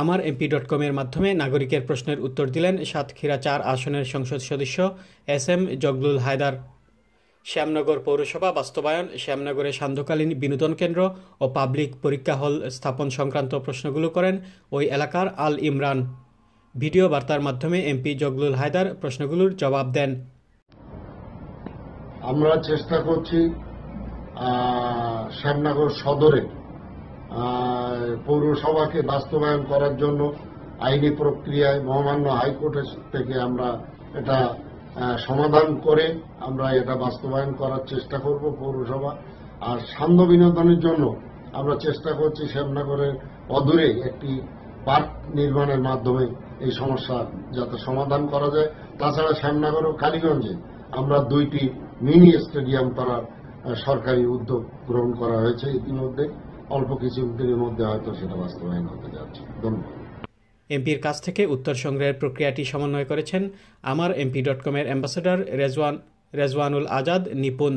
আমার MP dot কমের মাধ্যমে নাগরিকের প্রশ্নের উত্তর দিলেন সাতক্ষীরা চার আসনের সংসদ সদস্য এস এম জগলুল হায়দার শ্যামনগর পৌরসভা বাস্তবায়ন শ্যামনগরে সান্ধ্যকালীন বিনোদন কেন্দ্র ও পাবলিক পরীক্ষা হল স্থাপন সংক্রান্ত প্রশ্নগুলো করেন ওই এলাকার আল ইমরান ভিডিও বার্তার মাধ্যমে এমপি জগলুল হায়দার প্রশ্নগুলোর জবাব দেন আমরা চেষ্টা করছি শ্যামনগর সদরে পৌরসভাকে বাস্তবায়ন করার জন্য আইনি প্রক্রিয়ায় মহামান্য হাইকোর্টের থেকে আমরা এটা সমাধান করে আমরা এটা বাস্তবায়ন করার চেষ্টা করব পৌরসভা আর সান্ধ্য বিনোদনের জন্য আমরা চেষ্টা করছি শ্যামনগরের অদূরে একটি পার্ক নির্মাণের মাধ্যমে এই সমস্যা যাতে সমাধান করা যায় তাছাড়া শ্যামনগর ও কালীগঞ্জে আমরা দুইটি মিনি স্টেডিয়াম করার সরকারি উদ্যোগ গ্রহণ করা হয়েছে ইতিমধ্যে অল্প কিছু দিনের মধ্যে হয়তো সেটা বাস্তবায়ন হতে যাচ্ছে ধন্যবাদ এমপির কাছ থেকে উত্তর সংগ্রহের প্রক্রিয়াটি সমন্বয় করেছেন আমার এমপি ডট কমের অ্যাম্বাসেডর রেজওয়ান রেজওয়ানুল আজাদ নিপুণ